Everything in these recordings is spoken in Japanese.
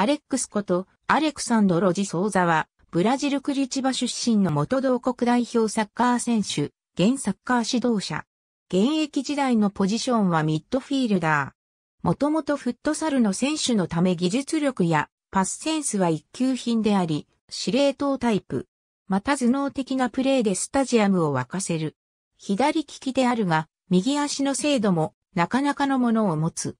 アレックスことアレクサンドロ・ジ・ソーザは、ブラジルクリチバ出身の元同国代表サッカー選手、現サッカー指導者。現役時代のポジションはミッドフィールダー。もともとフットサルの選手のため技術力やパスセンスは一級品であり、司令塔タイプ。また頭脳的なプレーでスタジアムを沸かせる。左利きであるが、右足の精度もなかなかのものを持つ。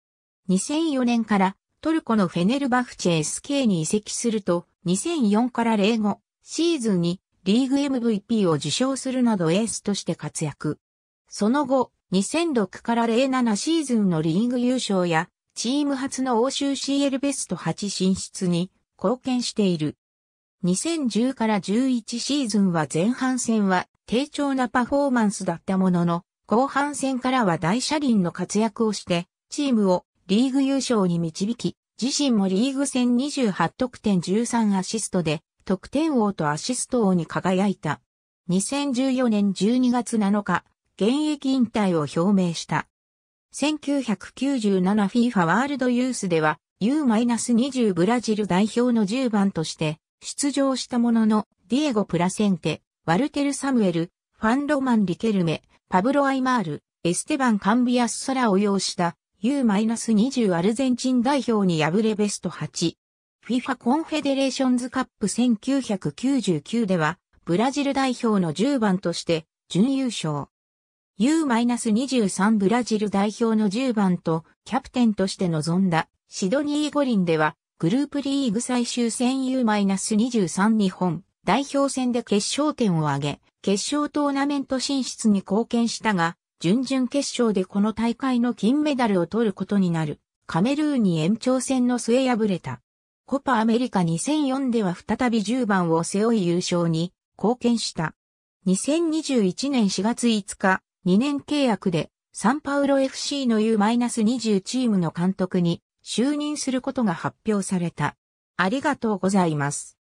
2004年からトルコのフェネルバフチェ SK に移籍すると、2004から05シーズンにリーグ MVP を受賞するなどエースとして活躍。その後、2006から07シーズンのリーグ優勝や、チーム初の欧州 CL ベスト8進出に貢献している。2010から11シーズンは前半戦は低調なパフォーマンスだったものの、後半戦からは大車輪の活躍をして、チームをリーグ優勝に導き、自身もリーグ戦28得点13アシストで、得点王とアシスト王に輝いた。2014年12月7日、現役引退を表明した。1997FIFA ワールドユースでは U-20 ブラジル代表の10番として出場したものの、ディエゴ・プラセンテ、ワルテル・サムエル、ファン・ロマン・リケルメ、パブロ・アイマール、エステバン・カンビアス・ソラを擁した U-20 アルゼンチン代表に敗れベスト8。FIFA コンフェデレーションズカップ1999では、ブラジル代表の10番として、準優勝。U-23 ブラジル代表の10番と、キャプテンとして臨んだ、シドニー五輪では、グループリーグ最終戦 U-23 日本、代表戦で決勝点を挙げ、決勝トーナメント進出に貢献したが、準々決勝でこの大会の金メダルを取ることになる、カメルーンに延長戦の末敗れた。コパアメリカ2004では再び10番を背負い優勝に貢献した。2021年4月5日、2年契約でサンパウロ FC の U-20 チームの監督に就任することが発表された。ありがとうございます。